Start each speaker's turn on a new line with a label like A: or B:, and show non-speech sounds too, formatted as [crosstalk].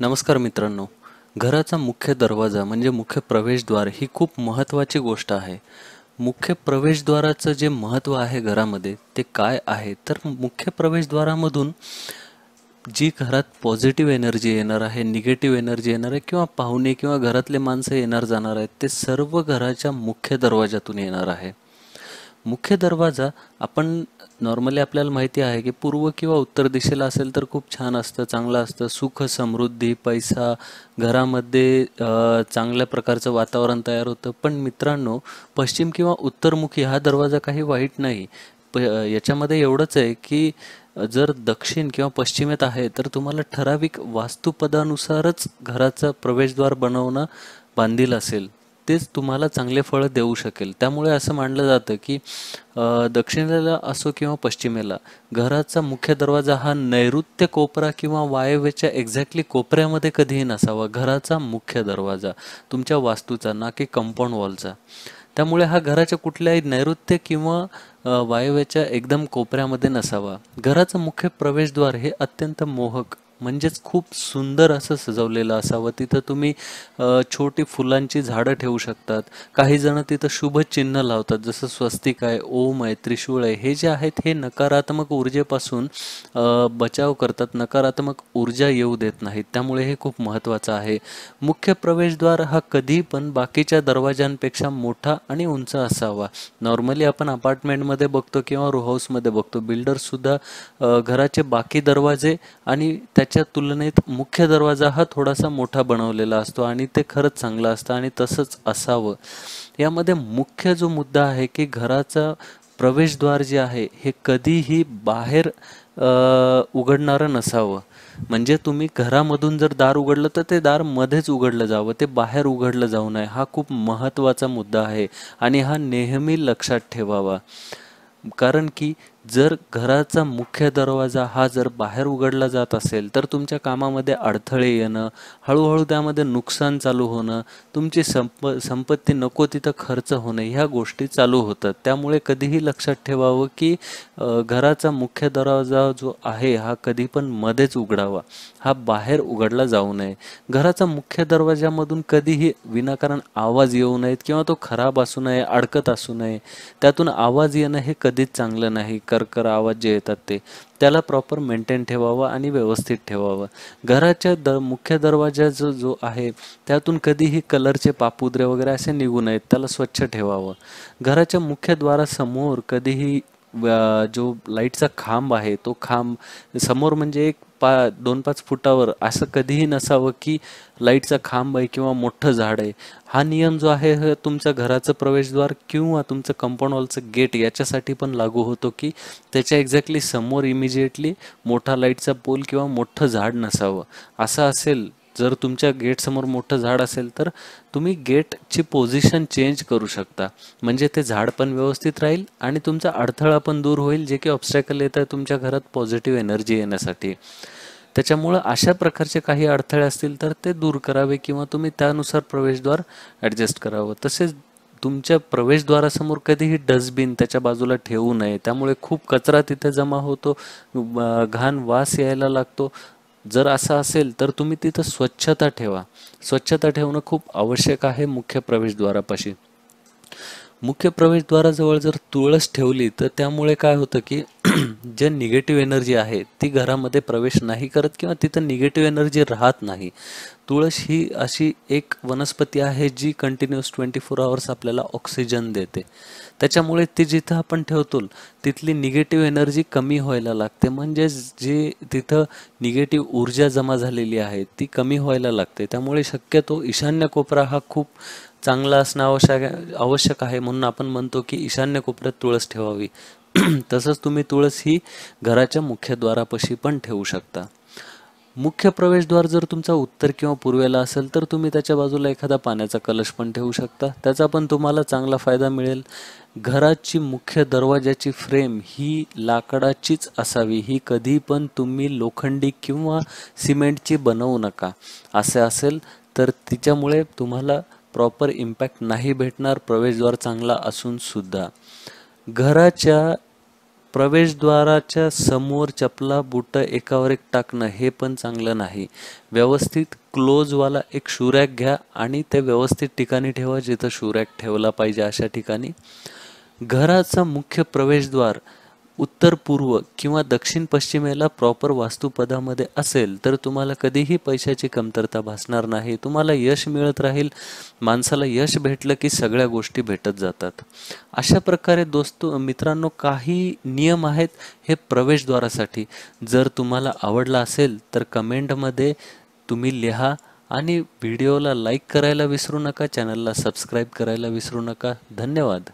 A: नमस्कार मित्रांनो घराचा मुख्य दरवाजा म्हणजे मुख्य प्रवेशद्वार ही खूप महत्त्वाची गोष्ट आहे मुख्य प्रवेशद्वाराचं जे महत्त्व आहे घरामध्ये ते काय आहे तर मुख्य प्रवेशद्वारामधून जी घरात पॉझिटिव्ह एनर्जी येणार आहे निगेटिव्ह एनर्जी येणार आहे किंवा पाहुणे किंवा घरातले माणसं येणार जाणार आहेत ते सर्व घराच्या मुख्य दरवाजातून येणार आहे मुख्य दरवाजा आपण नॉर्मली आपल्याला माहिती आहे की पूर्व किंवा उत्तर दिशेला असेल तर खूप छान असतं चांगलं असतं सुख समृद्धी पैसा घरामध्ये चांगल्या प्रकारचं वातावरण तयार होतं पण मित्रांनो पश्चिम किंवा उत्तरमुखी हा दरवाजा काही वाईट नाही प याच्यामध्ये एवढंच आहे की जर दक्षिण किंवा पश्चिमेत आहे तर तुम्हाला ठराविक वास्तुपदानुसारच घराचं प्रवेशद्वार बनवणं बांधील असेल तेच तुम्हाला चांगले फळ देऊ शकेल त्यामुळे असं मानलं जातं की दक्षिणेला असो किंवा पश्चिमेला घराचा मुख्य दरवाजा हा नैऋत्य कोपरा किंवा वायव्याच्या एक्झॅक्टली कोपऱ्यामध्ये कधीही नसावा घराचा मुख्य दरवाजा तुमच्या वास्तूचा ना की कंपाऊंड वॉलचा त्यामुळे हा घराच्या कुठल्याही नैऋत्य किंवा वायव्याच्या एकदम कोपऱ्यामध्ये नसावा घराचं मुख्य प्रवेशद्वार हे अत्यंत मोहक म्हणजेच खूप सुंदर असं सजवलेलं असावं तिथं तुम्ही छोटी फुलांची झाडं ठेवू शकतात काही जण तिथं शुभ चिन्ह लावतात जसं स्वस्तिक आहे ओम आहे त्रिशूळ आहे हे जे आहेत हे नकारात्मक ऊर्जेपासून बचाव करतात नकारात्मक ऊर्जा येऊ देत नाहीत त्यामुळे हे खूप महत्त्वाचं आहे मुख्य प्रवेशद्वार हा कधी पण बाकीच्या दरवाजांपेक्षा मोठा आणि उंच असावा नॉर्मली आपण अपार्टमेंटमध्ये बघतो किंवा रो हाऊसमध्ये बघतो सुद्धा घराचे बाकी दरवाजे आणि त्या त्याच्या तुलनेत मुख्य दरवाजा हा थोडासा मोठा बनवलेला असतो आणि ते खरंच चांगलं असतं आणि तसंच असावं यामध्ये मुख्य जो मुद्दा आहे की घराचा प्रवेशद्वार जे आहे हे कधीही बाहेर उघडणारं नसावं म्हणजे तुम्ही घरामधून जर दार उघडलं तर ते दार मध्येच उघडलं जावं ते बाहेर उघडलं जाऊ नये हा खूप महत्त्वाचा मुद्दा आहे आणि हा नेहमी लक्षात ठेवावा कारण की जर घराचा मुख्य दरवाजा हा जर बाहेर उघडला जात असेल तर तुमच्या कामामध्ये अडथळे येणं हळूहळू त्यामध्ये नुकसान चालू होणं तुमची संप संपत्ती नको तिथं खर्च होणं ह्या गोष्टी चालू होतात त्यामुळे कधीही लक्षात ठेवावं की घराचा मुख्य दरवाजा जो आहे हा कधी पण मध्येच उघडावा हा बाहेर उघडला जाऊ नये घराचा मुख्य दरवाजामधून कधीही विनाकारण आवाज येऊ नयेत किंवा तो खराब असू नये अडकत असू नये त्यातून आवाज येणं हे कधीच चांगलं नाही करकर आवाज जे येतात ते त्याला प्रॉपर मेंटेन ठेवावं आणि व्यवस्थित ठेवावं घराच्या द मुख्य दरवाजा जो जो आहे त्यातून कधीही कलरचे पापुद्रे वगैरे असे निघू नयेत त्याला स्वच्छ ठेवावं घराच्या मुख्य द्वारासमोर कधीही जो लाईटचा खांब आहे तो खांब समोर म्हणजे एक पा दोन पाच फुटावर असं कधीही नसावं की लाईटचा खांब आहे किंवा मोठं झाड आहे हा नियम जो आहे तुमच्या घराचं प्रवेशद्वार किंवा तुमचं कंपाऊंड वॉलचं गेट याच्यासाठी पण लागू होतो की त्याच्या एक्झॅक्टली समोर इमिजिएटली मोठा लाईटचा पोल किंवा मोठं झाड नसावं असं असेल जर तुमच्या गेटसमोर मोठं झाड असेल तर तुम्ही गेटची पोझिशन चेंज करू शकता म्हणजे ते झाड पण व्यवस्थित राहील आणि तुमचा अडथळा पण दूर होईल जे की ऑब्स्टॅकल येत आहे तुमच्या घरात पॉझिटिव्ह एनर्जी येण्यासाठी त्याच्यामुळं अशा प्रकारचे काही अडथळे असतील तर ते दूर करावे किंवा तुम्ही त्यानुसार प्रवेशद्वार ॲडजस्ट करावं तसेच तुमच्या प्रवेशद्वारासमोर कधीही डस्टबिन त्याच्या बाजूला ठेवू नये त्यामुळे खूप कचरा तिथे जमा होतो घाण वास यायला लागतो जर असं असेल तर तुम्ही तिथं स्वच्छता ठेवा स्वच्छता ठेवणं खूप आवश्यक आहे मुख्य प्रवेशद्वारापाशी मुख्य प्रवेशद्वाराजवळ जर तुळस ठेवली तर त्यामुळे काय होतं की [clears throat] जे निगेटिव्ह एनर्जी आहे ती घरामध्ये प्रवेश नाही करत किंवा तिथं निगेटिव्ह एनर्जी राहत नाही तुळस ही अशी एक वनस्पती आहे जी कंटिन्युअस ट्वेंटी फोर आवर्स आपल्याला ऑक्सिजन देते त्याच्यामुळे ती जिथं आपण ठेवतो तिथली निगेटिव्ह एनर्जी कमी व्हायला लागते म्हणजे जी तिथं निगेटिव ऊर्जा जमा झालेली आहे ती कमी व्हायला लागते त्यामुळे शक्यतो ईशान्य कोपरा हा खूप चांगला असणं आवश्यक आवश्यक आहे म्हणून आपण म्हणतो की ईशान्य कोपऱ्यात तुळस ठेवावी [clears throat] तसंच तुम्ही तुळस ही घराच्या मुख्यद्वारापाशी पण ठेवू शकता मुख्य प्रवेशद्वार जर तुमचा उत्तर किंवा पूर्वेला असेल तर तुम्ही त्याच्या बाजूला एखादा पाण्याचा कलश पण ठेवू शकता त्याचा पण तुम्हाला चांगला फायदा मिळेल घराची मुख्य दरवाजाची फ्रेम ही लाकडाचीच असावी ही कधी पण तुम्ही लोखंडी किंवा सिमेंटची बनवू नका असे असेल तर तिच्यामुळे तुम्हाला प्रॉपर इम्पॅक्ट नाही भेटणार प्रवेशद्वार चांगला असूनसुद्धा घराच्या प्रवेशद्वाराच्या समोर चपला बुटं एकावर एक टाकणं हे पण चांगलं नाही व्यवस्थित क्लोजवाला एक शू घ्या आणि ते व्यवस्थित ठिकाणी ठेवा जिथं शू रॅक ठेवला पाहिजे अशा ठिकाणी घराचं मुख्य प्रवेशद्वार उत्तर पूर्व किंवा दक्षिण पश्चिमेला प्रॉपर वास्तुपदामध्ये असेल तर तुम्हाला कधीही पैशाची कमतरता भासणार नाही तुम्हाला यश मिळत राहील माणसाला यश भेटलं की सगळ्या गोष्टी भेटत जातात अशा प्रकारे दोस्तो मित्रांनो काही नियम आहेत हे प्रवेशद्वारासाठी जर तुम्हाला आवडला असेल तर कमेंटमध्ये तुम्ही लिहा आणि व्हिडिओला लाईक करायला विसरू नका चॅनलला सबस्क्राईब करायला विसरू नका धन्यवाद